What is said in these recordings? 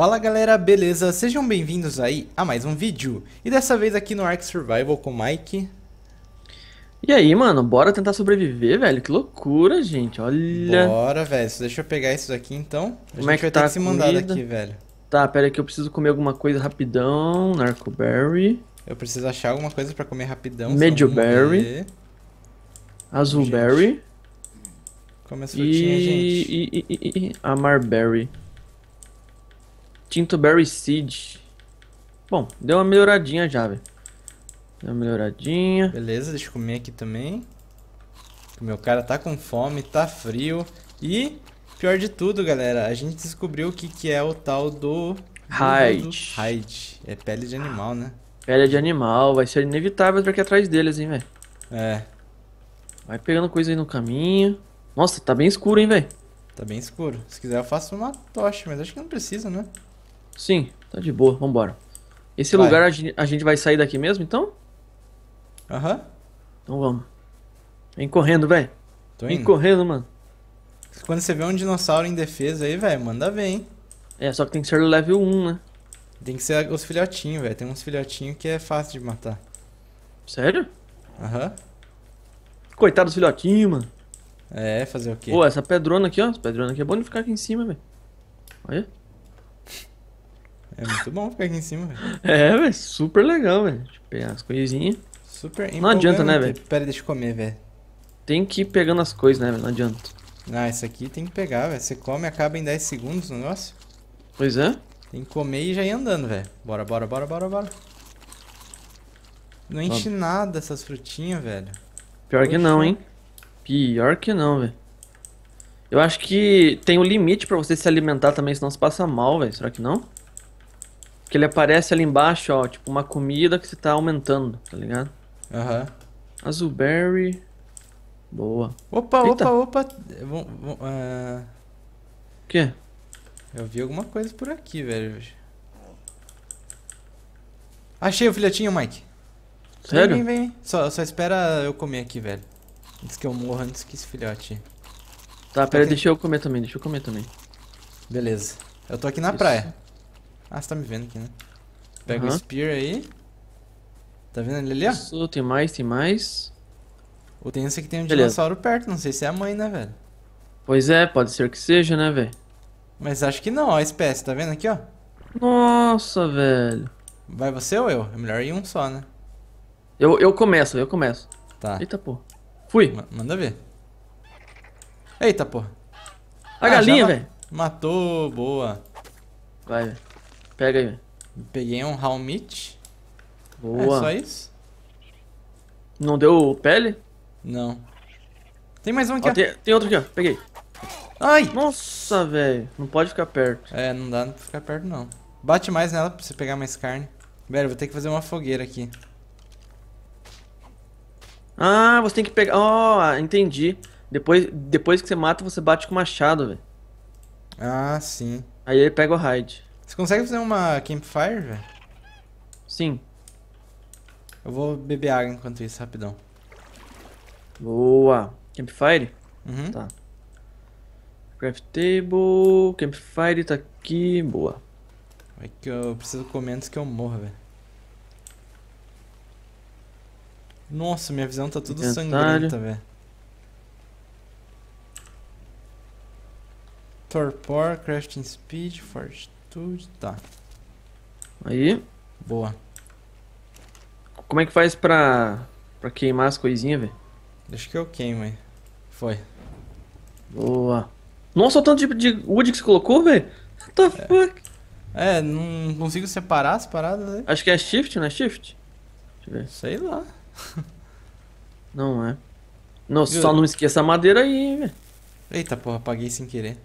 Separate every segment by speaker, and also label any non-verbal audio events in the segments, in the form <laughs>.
Speaker 1: Fala galera, beleza? Sejam bem-vindos aí a mais um vídeo. E dessa vez aqui no Ark Survival com o Mike. E aí, mano, bora tentar sobreviver, velho? Que loucura, gente, olha. Bora, velho. Deixa eu pegar isso aqui então. A Como gente é que vai tá ter que se mandar aqui velho. Tá, pera aí que eu preciso comer alguma coisa rapidão. Narcoberry. Eu preciso achar alguma coisa pra comer rapidão. Medioberry. Azulberry. Come as frutinhas, e... gente. E, e, e, e, Amarberry. Tinto Berry Seed. Bom, deu uma melhoradinha já, velho. Deu uma melhoradinha. Beleza, deixa eu comer aqui também. O meu cara tá com fome, tá frio. E, pior de tudo, galera, a gente descobriu o que, que é o tal do... Hide. Hide. É pele de animal, né? Pele de animal. Vai ser inevitável pra aqui atrás deles, hein, velho. É. Vai pegando coisa aí no caminho. Nossa, tá bem escuro, hein, velho. Tá bem escuro. Se quiser eu faço uma tocha, mas acho que não precisa, né? Sim, tá de boa, vambora. Esse vai. lugar a gente, a gente vai sair daqui mesmo, então? Aham. Uhum. Então vamos. Vem correndo, velho. Vem correndo, mano. Quando você vê um dinossauro em defesa aí, velho, manda ver, hein? É, só que tem que ser level 1, né? Tem que ser os filhotinhos, velho. Tem uns filhotinhos que é fácil de matar. Sério? Aham. Uhum. Coitado dos filhotinhos, mano. É, fazer o quê? Pô, essa pedrona aqui, ó. Essa pedrona aqui é bom de ficar aqui em cima, velho. Olha. É muito bom ficar aqui em cima, velho. É, velho, super legal, velho. Deixa eu pegar as coisinhas. Super Não adianta, né, velho? Pera, deixa eu comer, velho. Tem que ir pegando as coisas, né, velho? Não adianta. Ah, isso aqui tem que pegar, velho. Você come acaba em 10 segundos o negócio. Pois é. Tem que comer e já ir andando, velho. Bora, bora, bora, bora, bora. Não enche nada essas frutinhas, velho. Pior Poxa. que não, hein? Pior que não, velho. Eu acho que tem um limite pra você se alimentar também, senão você passa mal, velho. Será que não? Porque ele aparece ali embaixo, ó, tipo uma comida que você tá aumentando, tá ligado? Aham. Uhum. Azulberry. Boa. Opa, Eita. opa, opa. Vom, vom, é. uh... Que? Eu vi alguma coisa por aqui, velho. Achei o filhotinho, Mike. Sério? Vem, vem, vem. Só, só espera eu comer aqui, velho. Antes que eu morra, antes que esse filhote. Tá, tá pera, aqui... deixa eu comer também, deixa eu comer também. Beleza. Eu tô aqui na Isso. praia. Ah, você tá me vendo aqui, né? Pega uhum. o Spear aí. Tá vendo ele ali, ó? Isso, tem mais, tem mais. O tem esse que tem um Beleza. dinossauro perto, não sei se é a mãe, né, velho? Pois é, pode ser que seja, né, velho? Mas acho que não, ó, a espécie, tá vendo aqui, ó? Nossa, velho. Vai você ou eu? É melhor ir um só, né? Eu, eu começo, eu começo. Tá. Eita, pô. Fui. manda ver. Eita, pô. A ah, galinha, velho. Matou, boa. Vai, velho. Pega aí. Peguei um Raumit. Boa. É só isso? Não deu pele? Não. Tem mais um aqui, ó. ó. Tem, tem, outro aqui, ó. Peguei. Ai! Nossa, velho. Não pode ficar perto. É, não dá pra ficar perto, não. Bate mais nela pra você pegar mais carne. Velho, vou ter que fazer uma fogueira aqui. Ah, você tem que pegar... Ó, oh, entendi. Depois, depois que você mata, você bate com o machado, velho. Ah, sim. Aí ele pega o raid. Você consegue fazer uma campfire, velho? Sim. Eu vou beber água enquanto isso, rapidão. Boa. Campfire? Uhum. Tá. Craft table, campfire tá aqui, boa. É que eu preciso comer antes que eu morra, velho. Nossa, minha visão tá tudo sangrenta, velho. Torpor, crafting speed, forte altitude, tá. Aí. Boa. Como é que faz pra, pra queimar as coisinhas, velho? Deixa que eu queimo aí. Foi. Boa. Nossa, o tanto de, de wood que você colocou, velho. What the é. fuck? É, não consigo separar as paradas aí. Acho que é shift, não é shift? Deixa eu ver. Sei lá. não é. Não, só não esqueça a madeira aí, velho. Eita porra, apaguei sem querer.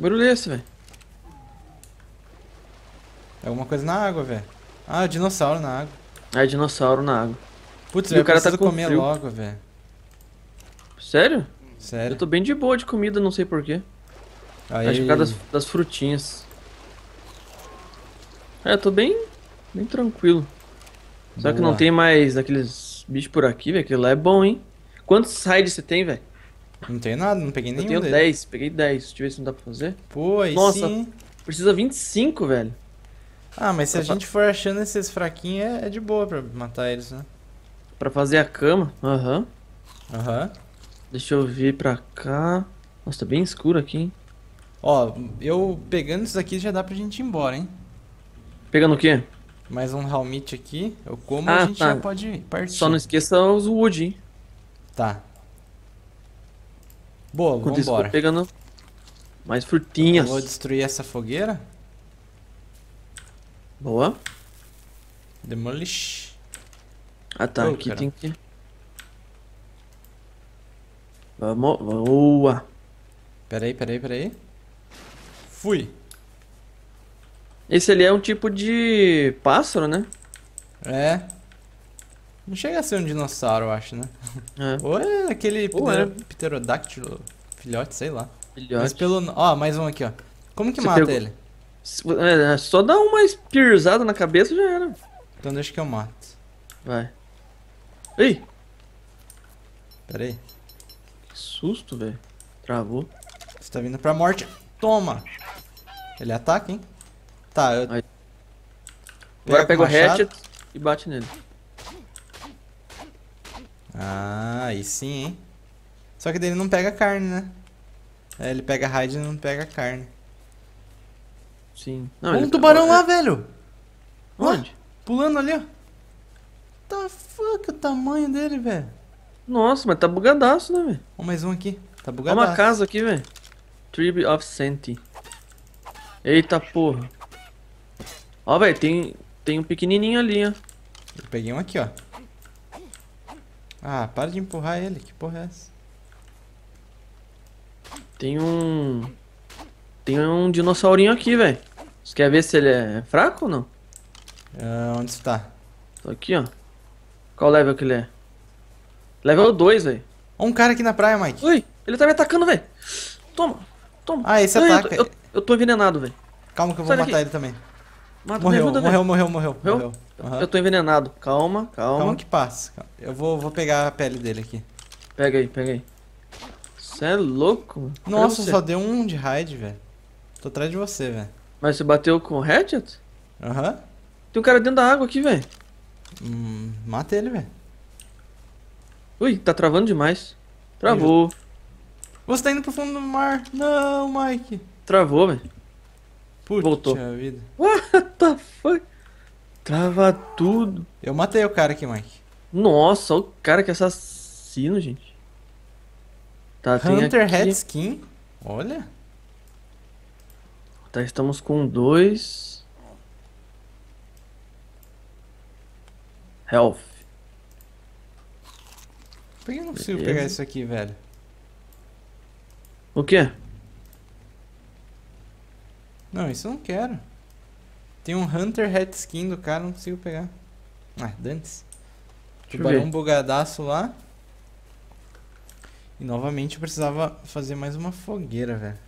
Speaker 1: Que barulho é esse, velho? É alguma coisa na água, velho. Ah, é dinossauro na água. É dinossauro na água. Putz, velho, o cara tá com comer frio. logo, velho. Sério? Sério. Eu tô bem de boa de comida, não sei porquê. Acho que é por das, das frutinhas. É, eu tô bem, bem tranquilo. Boa. Só que não tem mais aqueles bichos por aqui, velho. Aquilo lá é bom, hein? Quantos sides você tem, velho? Não tem nada, não peguei nenhum. Eu tenho dele. 10, peguei 10. Deixa eu ver se não dá pra fazer. Pô, aí Nossa, sim. precisa 25, velho. Ah, mas se pra a gente for achando esses fraquinhos, é, é, de boa pra matar eles, né? Pra fazer a cama? Aham. Uhum. Aham. Uhum. Deixa eu vir pra cá. Nossa, tá bem escuro aqui, hein? Ó, eu pegando isso aqui já dá pra gente ir embora, hein? Pegando o quê? Mais um helmet aqui. Eu como ah, a gente tá. já pode partir. Só não esqueça os wood, hein? Tá, Boa, vamos embora. pegando mais frutinhas. Eu vou destruir essa fogueira. Boa. Demolish. Ah tá, oh, aqui cara. tem que... Vamos, boa. Peraí, peraí, peraí. Fui. Esse ali é um tipo de pássaro, né? É. Não chega a ser um dinossauro, eu acho, né? É. Ou é aquele Ou é. pterodáctilo, filhote, sei lá. Filhote. Mas pelo. Ó, mais um aqui, ó. Como que Você mata pegou... ele? É, é, só dá uma espirzada na cabeça já era. Então deixa que eu mato. Vai. Ei! Pera aí. Que susto, velho. Travou. Você tá vindo pra morte. Toma! Ele ataca, hein? Tá, eu. Agora pega o hatchet e bate nele. Ah, aí sim, hein? Só que dele não pega carne, né? É, ele pega raid e não pega carne. Sim. Não, um tá tubarão lá, é. velho! Onde? pulando ali, ó. Tá fuck o tamanho dele, velho. Nossa, mas tá bugadaço, né, velho? Ó, mais um aqui. Tá bugadaço. Ó, uma casa aqui, velho. Tribe of Senti. Eita porra. Ó, velho, tem, tem um pequenininho ali, ó. Eu peguei um aqui, ó. Ah, para de empurrar ele, que porra é essa? Tem um... Tem um dinossaurinho aqui, velho. Você quer ver se ele é fraco ou não? Uh, onde está? Tô aqui, ó. Qual level que ele é? Level 2, velho. um cara aqui na praia, Mike. Ui, ele tá me atacando, velho. Toma, toma. Ah, esse Ai, ataca. Eu tô, eu, eu tô envenenado, velho. Calma que eu vou Sai matar daqui. ele também. Mata, morreu, ajuda, né? morreu, morreu, morreu, morreu, morreu, uhum. Eu tô envenenado. Calma, calma. Calma que passa. Eu vou, vou pegar a pele dele aqui. Pega aí, pega aí. Você é louco? Nossa, só deu um de raid, velho. Tô atrás de você, velho. Mas você bateu com o hatchet? Aham. Uhum. Tem um cara dentro da água aqui, velho. Hum, mata ele, velho. Ui, tá travando demais. Travou. Você tá indo pro fundo do mar. Não, Mike. Travou, velho. Putz Voltou. Vida. What the fuck? Trava tudo. Eu matei o cara aqui, Mike. Nossa, o cara que é assassino, gente. Tá, Hunter aqui... Skin. Olha. Tá, estamos com dois. Health. Por que eu não consigo Beleza. pegar isso aqui, velho? O que? Não, isso eu não quero. Tem um Hunter Hat Skin do cara, não consigo pegar. Ah, dantes. Tubarão bugadaço lá. E novamente eu precisava fazer mais uma fogueira, velho.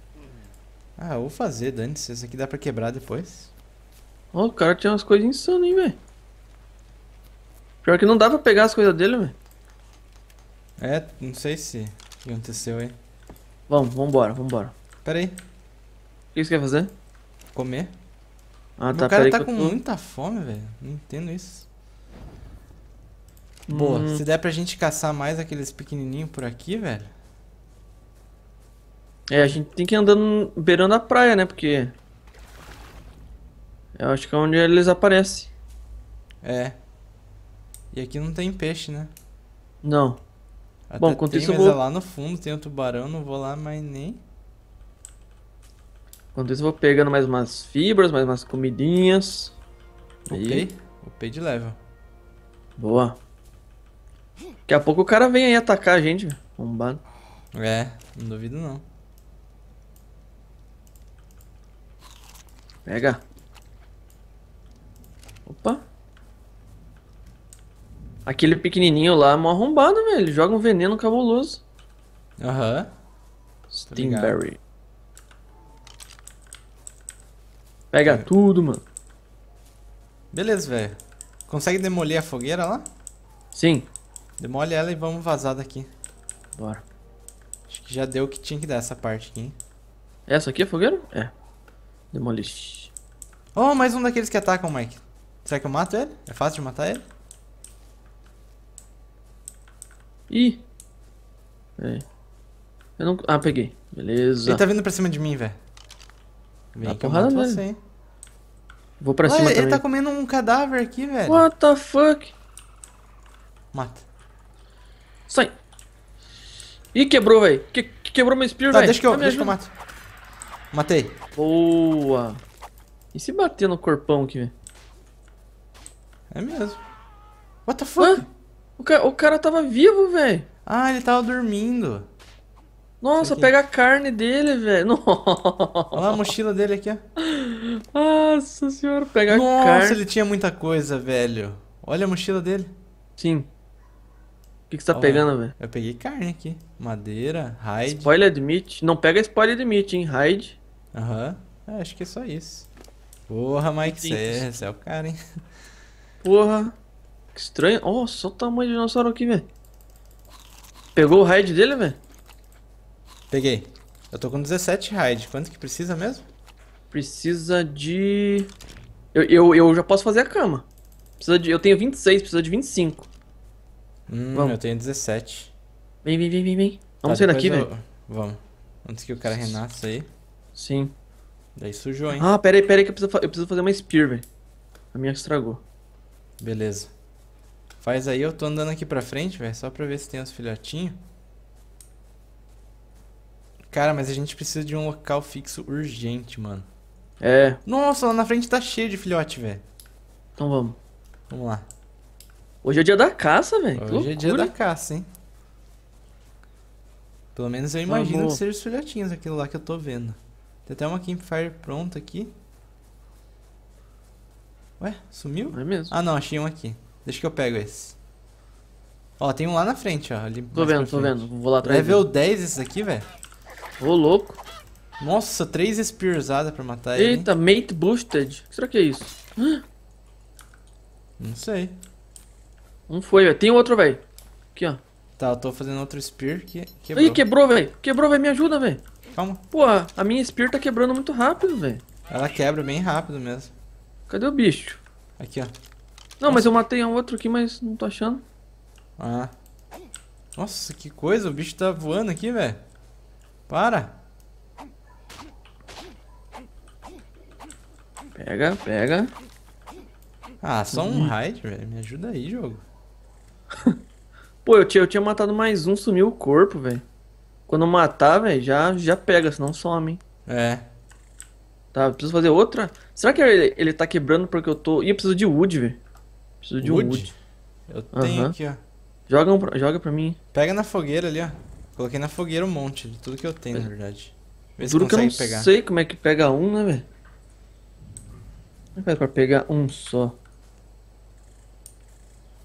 Speaker 1: Ah, vou fazer, dantes. Essa aqui dá pra quebrar depois. Ó, oh, o cara tinha umas coisas insanas, hein, velho. Pior que não dá pra pegar as coisas dele, velho. É, não sei se aconteceu aí. Vamos, vambora, vambora. Pera aí. O que você quer fazer? comer. Ah, tá, o cara tá com tô... muita fome, velho. Não entendo isso. Boa. Hum. Se der pra gente caçar mais aqueles pequenininhos por aqui, velho. É, a gente tem que ir andando beirando a praia, né? Porque. Eu acho que é onde eles aparecem. É. E aqui não tem peixe, né? Não. Até Bom, quanto tem, isso eu vou... é lá no fundo tem um tubarão, não vou lá mais nem. Enquanto isso, eu vou pegando mais umas fibras, mais umas comidinhas. Ok. E... Upei de level. Boa. Daqui a pouco o cara vem aí atacar a gente, bombado. É, não duvido não. Pega. Opa. Aquele pequenininho lá, é mó arrombado, velho. Ele joga um veneno cabuloso. Aham. Uhum. Steamberry. Pega tudo, mano. Beleza, velho. Consegue demolir a fogueira lá? Sim. Demole ela e vamos vazar daqui. Bora. Acho que já deu o que tinha que dar essa parte aqui, hein? Essa aqui é a fogueira? É. Demole. Oh, mais um daqueles que atacam, Mike. Será que eu mato ele? É fácil de matar ele? Ih. É. Eu não... Ah, peguei. Beleza. Ele tá vindo pra cima de mim, velho. Vem Dá porrada eu mesmo. Você. Vou pra cima ele também. tá comendo um cadáver aqui, velho. What the fuck? Mata. Sai. Ih, quebrou, velho. Que, quebrou meu spear, tá, velho. Deixa que eu, tá deixa que eu mato. Matei. Boa. E se bater no corpão aqui, velho? É mesmo. What the fuck? Ah, o, ca o cara tava vivo, velho. Ah, ele tava dormindo. Nossa, pega a carne dele, velho. <laughs> Olha a mochila dele aqui, ó. Nossa senhora, pega Nossa, a carne. Nossa, ele tinha muita coisa, velho. Olha a mochila dele. Sim. O que, que você tá Olha, pegando, velho? Eu peguei carne aqui. Madeira, hide. Spoiler admit. Não pega spoiler admit, hein? Hide. Aham. Uhum. É, acho que é só isso. Porra, Mike, você é, é o cara, hein? Porra. Que estranho. Nossa, olha o tamanho do dinossauro aqui, velho. Pegou o raid dele, velho? Peguei. Eu tô com 17 raid. Quanto que precisa mesmo? Precisa de... Eu, eu, eu já posso fazer a cama. Precisa de... Eu tenho 26, precisa de 25. Hum, Vamos. eu tenho 17. Vem, vem, vem, vem, vem. Vamos tá, sair daqui, eu... velho. Vamos. Antes que o cara renasça aí. Sim. Daí sujou, hein? Ah, pera aí, pera aí que eu preciso, eu preciso fazer uma spear, velho. A minha estragou. Beleza. Faz aí, eu tô andando aqui pra frente, velho, só pra ver se tem os filhotinhos. Cara, mas a gente precisa de um local fixo urgente, mano. É. Nossa, lá na frente tá cheio de filhote, velho. Então vamos. Vamos lá. Hoje é dia da caça, velho. Hoje é dia da caça, hein? Pelo menos eu imagino Amor. que seja os filhotinhos aquilo lá que eu tô vendo. Tem até uma campfire pronta aqui. Ué, sumiu? Não é mesmo? Ah não, achei um aqui. Deixa que eu pego esse. Ó, tem um lá na frente, ó. tô vendo, tô vendo. Vou lá atrás. Level 10 esses aqui, velho? Ô, louco. Nossa, três espirizadas pra matar Eita, ele. Eita, Mate Boosted. será que é isso? <gasps> Não sei. Não foi, velho. Tem outro, velho. Aqui, ó. Tá, eu tô fazendo outro Spear que quebrou. Ih, quebrou, velho. Quebrou, velho. Me ajuda, velho. Calma. Pô, a minha Spear tá quebrando muito rápido, velho. Ela quebra bem rápido mesmo. Cadê o bicho? Aqui, ó. Não, Nossa. mas eu matei um outro aqui, mas não tô achando. Ah. Nossa, que coisa. O bicho tá voando aqui, velho. Para. Pega, pega. Ah, só um raid, velho. Me ajuda aí, jogo. <laughs> Pô, eu tinha, eu tinha matado mais um, sumiu o corpo, velho. Quando matar, velho, já, já pega, senão some, hein? É. Tá, preciso fazer outra. Será que ele, ele tá quebrando porque eu tô. Ih, eu preciso de wood, velho. Preciso de wood? wood. Eu tenho aqui, ó. Joga, um, joga pra mim. Pega na fogueira ali, ó. Coloquei na fogueira um monte, de tudo que eu tenho, é. na verdade. Vê Duro que eu não sei como é que pega um, né, velho? Como é que faz pra pegar um só?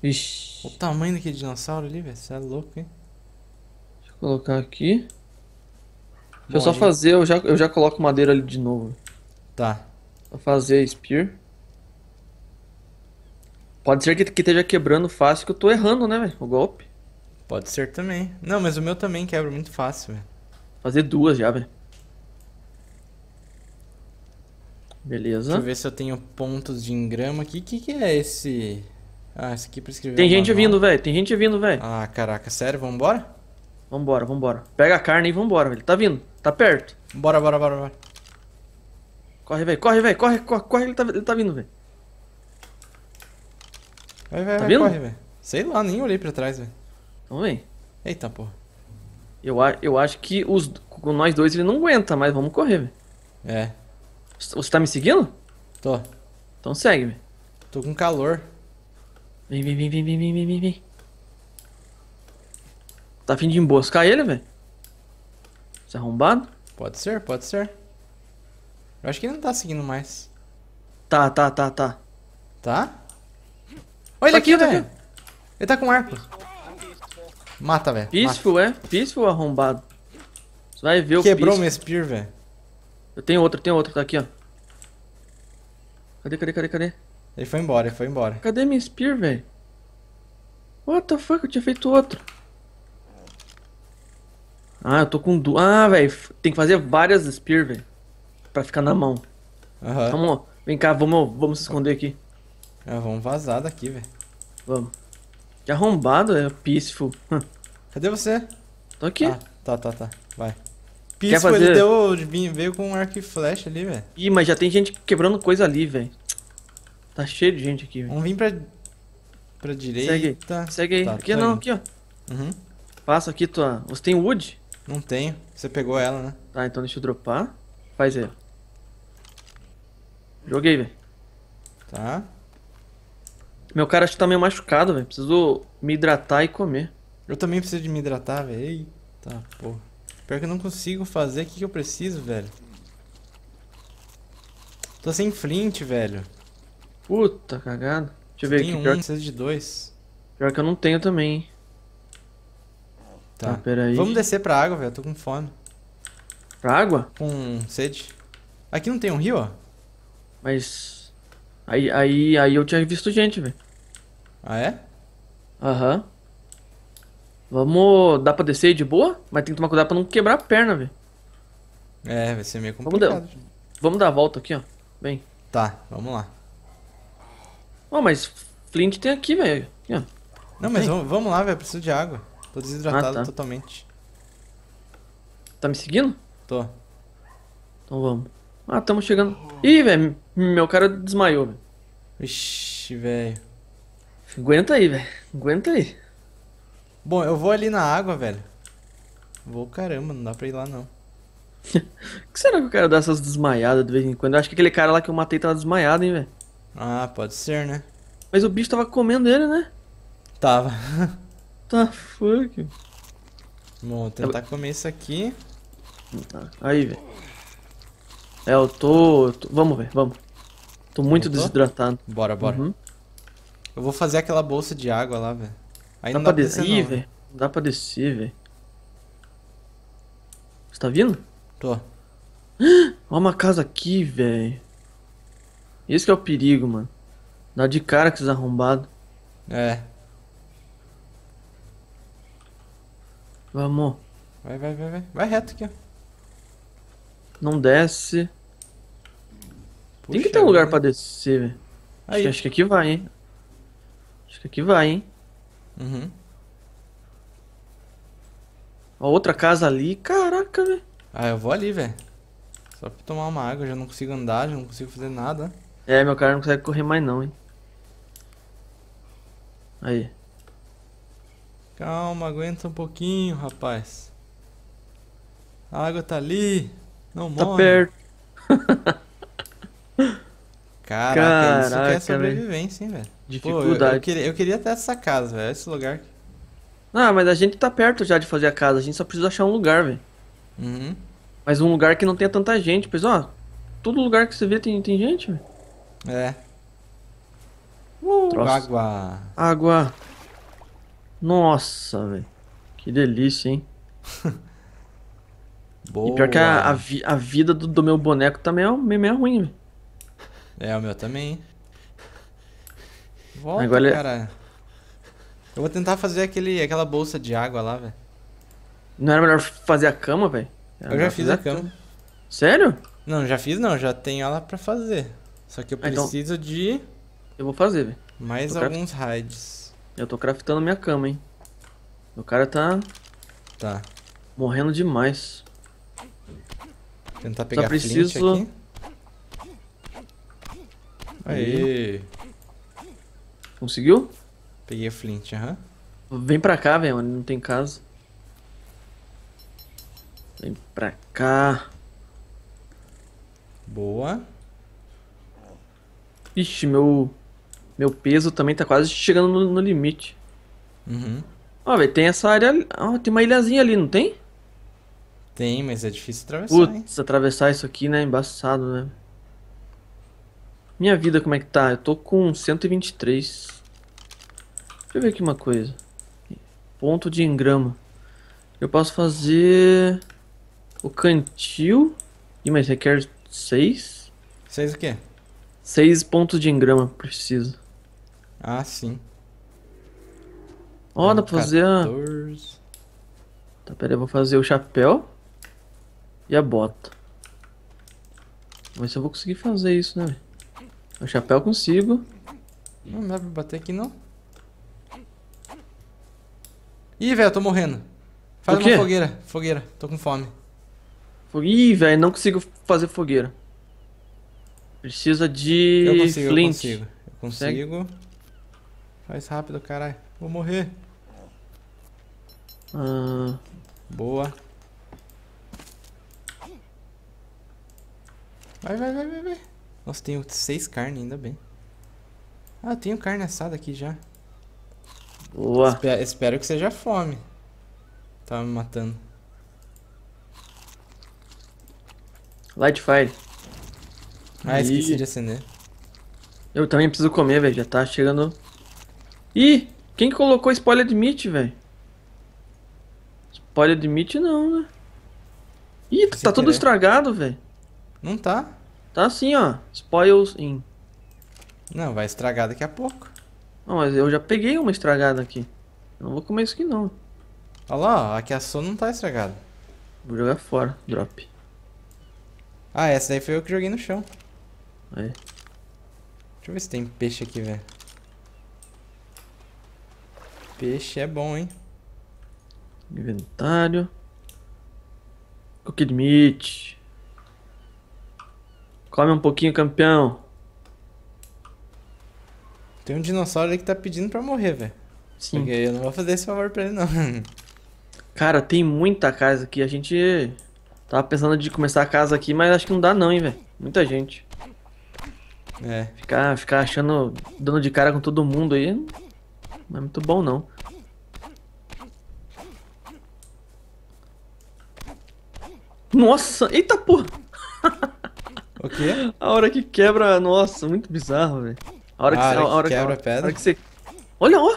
Speaker 1: Ixi. O tamanho daquele dinossauro ali, velho. Você é louco, hein? Deixa eu colocar aqui. Deixa Bom, eu só gente... fazer, eu já, eu já coloco madeira ali de novo. Tá. Vou fazer spear. Pode ser que, que esteja quebrando fácil, que eu tô errando, né, velho? O golpe. Pode ser também. Não, mas o meu também quebra muito fácil, velho. Fazer duas já, velho. Beleza. Deixa eu ver se eu tenho pontos de engrama aqui. O que, que é esse? Ah, esse aqui é pra escrever. Tem gente vindo, velho. Tem gente vindo, velho. Ah, caraca, sério? Vambora? Vambora, vambora. Pega a carne e vambora, velho. Tá vindo. Tá perto. Bora, bora, bora, bora. Corre, velho. Corre, velho. Corre, corre, corre. Ele tá, ele tá vindo, velho. Vai, vai, tá vai. Vindo? Corre, velho. Sei lá, nem olhei pra trás, velho. Vamos ver. Eita, porra. Eu, eu acho que os, com nós dois ele não aguenta, mas vamos correr, velho. É. Você tá me seguindo? Tô. Então segue, velho. Tô com calor. Vem, vem, vem, vem, vem, vem, vem, vem. Tá afim de emboscar ele, velho? se é arrombado? Pode ser, pode ser. Eu acho que ele não tá seguindo mais. Tá, tá, tá, tá. Tá? Olha ele aqui, velho. ele tá com arco. Mata, velho. Peaceful, mata. é? Peaceful arrombado. Você vai ver Quebrou o Quebrou meu spear, velho. Eu tenho outro, eu tenho outro. Tá aqui, ó. Cadê, cadê, cadê, cadê? Ele foi embora, ele foi embora. Cadê minha spear, velho? What the fuck? Eu tinha feito outro. Ah, eu tô com duas. Ah, velho. Tem que fazer várias spear, velho. Pra ficar na mão. Aham. Uhum. Vamos, vem cá, vamos, vamos se esconder aqui. Ah, vamos vazar daqui, velho. Vamos. Que arrombado, é peaceful. Hum. Cadê você? Tô aqui. Ah, tá, tá, tá. Vai. Peaceful, fazer? ele deu, veio com um arco e flecha ali, velho. Ih, mas já tem gente quebrando coisa ali, velho. Tá cheio de gente aqui, velho. Vamos vir pra... Pra direita. Segue, Segue aí. Tá, aqui não, indo. aqui, ó. Uhum. Passa aqui tua... Você tem wood? Não tenho. Você pegou ela, né? Tá, então deixa eu dropar. Faz aí, ó. Joguei, velho. Tá. Meu cara acho que tá meio machucado, velho. Preciso me hidratar e comer. Eu também preciso de me hidratar, velho. Eita, porra. Pior que eu não consigo fazer. O que, que eu preciso, velho? Tô sem flint, velho. Puta, cagada. Deixa eu ver aqui. Um, pior... preciso de dois. Pior que eu não tenho também, Tá. Ah, peraí. Vamos descer pra água, velho. Tô com fome. Pra água? Com sede. Aqui não tem um rio, ó. Mas Aí, aí, aí eu tinha visto gente, velho. Ah, é? Aham. Vamos. Dá pra descer de boa? Mas tem que tomar cuidado pra não quebrar a perna, velho. É, vai ser meio complicado. Vamos dar, vamos dar a volta aqui, ó. Bem. Tá, vamos lá. Ó, oh, mas Flint tem aqui, velho. Não, não, mas vamos, lá, velho. Preciso de água. Tô desidratado ah, tá. totalmente. Tá me seguindo? Tô. Então vamos. Ah, estamos chegando. Ih, velho. Meu cara desmaiou, velho. Ixi, velho. Aguenta aí, velho. Aguenta aí. Bom, eu vou ali na água, velho. Vou caramba, não dá pra ir lá não. <laughs> que será que o cara dá essas desmaiadas de vez em quando? Eu acho que aquele cara lá que eu matei tava desmaiado, hein, velho. Ah, pode ser, né? Mas o bicho tava comendo ele, né? Tava. <laughs> tá fuck. Bom, vou tentar é... comer isso aqui. Tá, aí, velho. É, eu tô. Eu tô... Vamos, velho, vamos. Tô muito desidratado. Bora, bora. Uhum. Eu vou fazer aquela bolsa de água lá, velho. Aí dá não, dá pra descer, velho. Não né? dá pra descer, velho. Você tá vindo? Tô. <gasps> Olha uma casa aqui, velho. Esse é o perigo, mano. Dá de cara com esses arrombados. É. Vamos. Vai, vai, vai, vai. Vai reto aqui, ó. Não desce. Tem que ter um lugar pra descer, velho. Acho, que- acho que aqui vai, hein? Acho que aqui vai, hein? Uhum. outra casa ali. Caraca, velho. Ah, eu vou ali, velho. Só pra tomar uma água, já não consigo andar, já não consigo fazer nada. É, meu cara não consegue correr mais não, hein? Aí. Calma, aguenta um pouquinho, rapaz. A água tá ali. Não Tá morre. perto. <laughs>
Speaker 2: Caraca, é é Caraca isso aqui é sobrevivência, hein, velho? Dificuldade. Pô, eu, eu, queria, eu queria
Speaker 1: ter essa casa, velho. Esse lugar. Ah, mas a gente tá perto já de fazer a casa. A gente só precisa achar um lugar, velho. Uhum. Mas um lugar que não tenha tanta gente. Pois, ó, todo lugar que você vê tem, tem gente, velho. É. Uh, água. Água. Nossa, velho. Que delícia, hein? Boa. <laughs> E pior que a, a, vi, a vida do, do, meu boneco tá é meio, meio, meio ruim, velho. É, o meu também. Volta, Agora... É- cara. Eu vou tentar fazer aquele, aquela bolsa de água lá, velho. Não era melhor fazer a cama, velho? Eu já fiz a cama. Tudo. Sério? Não, já fiz não, já tenho ela pra fazer. Só que eu ah, então preciso então... de... Eu vou fazer, velho. Mais alguns craft... raids. Eu tô craftando minha cama, hein. O cara tá... Tá. Morrendo demais. tentar pegar Só preciso... aqui. Aê. Conseguiu? Peguei a flint, aham. Uhum. Vem pra cá, velho, não tem casa. Vem pra cá. Boa. Ixi, meu... Meu peso também tá quase chegando no, no limite. Uhum. Ó, velho, tem essa área... Ó, tem uma ilhazinha ali, não tem? Tem, mas é difícil atravessar, Putz, hein? atravessar isso aqui, né? Embaçado, né? Minha vida como é que tá? Eu tô com 123. Deixa eu ver aqui uma coisa. Ponto de engrama. Eu posso fazer o cantil. Ih, mas requer 6? 6 o quê? 6 pontos de engrama preciso. Ah, sim. Ó, oh, dá pra fazer a... 14. Tá, pera aí, eu vou fazer o chapéu e a bota. Vamos ver se eu vou conseguir fazer isso, né? O chapéu consigo. Não dá pra bater aqui, não. Ih, velho, eu tô morrendo. Faz uma fogueira. Fogueira, tô com fome. Ih, velho, não consigo fazer fogueira. Precisa de eu consigo, flint. Eu consigo, eu consigo. Faz rápido, caralho. Vou morrer. Ah. Boa. Vai, vai, vai, vai, vai. Nossa, tenho seis carnes, ainda bem. Ah, eu tenho carne assada aqui já. Boa. Espe espero que seja fome. tá me matando. Light fire. Ah, e... esqueci de acender. Eu também preciso comer, velho. Já tá chegando. Ih! Quem colocou spoiler de meat, velho? Spoiler de meat não, né? Ih, Sem tá querer. tudo estragado, velho. Não tá? Tá assim, ó. Spoils in. Não, vai estragar daqui a pouco. Não, mas eu já peguei uma estragada aqui. não vou comer isso aqui, não. Olha lá, aqui a sua não tá estragada. Vou jogar fora. Drop. Ah, essa daí foi eu que joguei no chão. Aí. É. Deixa eu ver se tem peixe aqui, velho. Peixe é bom, hein? Inventário. Cooked meat. Come um pouquinho, campeão. Tem um dinossauro ali que tá pedindo pra morrer, velho. Sim. Porque eu não vou fazer esse favor pra ele, não. <laughs> Cara, tem muita casa aqui. A gente tava pensando de começar a casa aqui, mas acho que não dá não, hein, velho. Muita gente. É. Ficar, ficar achando, dando de cara com todo mundo aí, não é muito bom, não. Nossa, eita porra! <laughs> O quê? A hora que quebra, nossa, muito bizarro, velho. A hora que, ah, a hora que quebra que, a pedra. A hora que você... Olha, ó!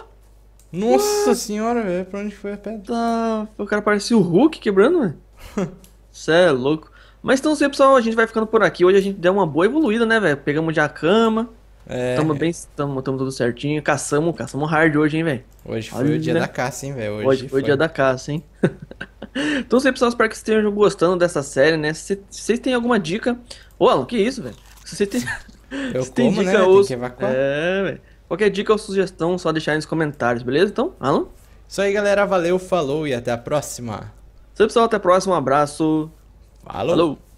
Speaker 1: Nossa senhora, velho, pra onde foi a pedra? Tá, o cara parecia o Hulk quebrando, velho. <laughs> Cê é louco. Mas então, assim, pessoal, a gente vai ficando por aqui. Hoje a gente deu uma boa evoluída, né, velho? Pegamos já a cama. É. Tamo bem, tamo, tamo tudo certinho. Caçamos, caçamos hard hoje, hein, velho? Hoje foi o dia né? da caça, hein, velho? Hoje, hoje foi, foi o dia da caça, hein? <laughs> então, assim, pessoal, espero que vocês estejam gostando dessa série, né? Se vocês têm alguma dica Ô, Alan, que isso, velho? Se você tem. <laughs> Eu como, né? tem dica, né? Ou... Tem que É, velho. Qualquer dica ou sugestão, só deixar aí nos comentários, beleza? Então, Alan? Isso aí, galera. Valeu, falou e até a próxima. Isso aí, pessoal. Até a próxima. Um abraço. Falou. falou.